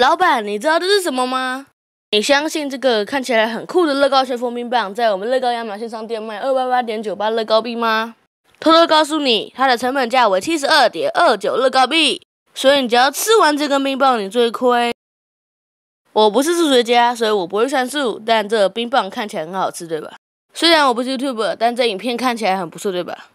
老板，你知道这是什么吗？你相信这个看起来很酷的乐高旋风冰棒在我们乐高亚马逊商店卖二八八点九八乐高币吗？偷偷告诉你，它的成本价为七十二点二九乐高币，所以你只要吃完这个冰棒，你最亏。我不是数学家，所以我不会算数，但这冰棒看起来很好吃，对吧？虽然我不是 YouTube，但这影片看起来很不错，对吧？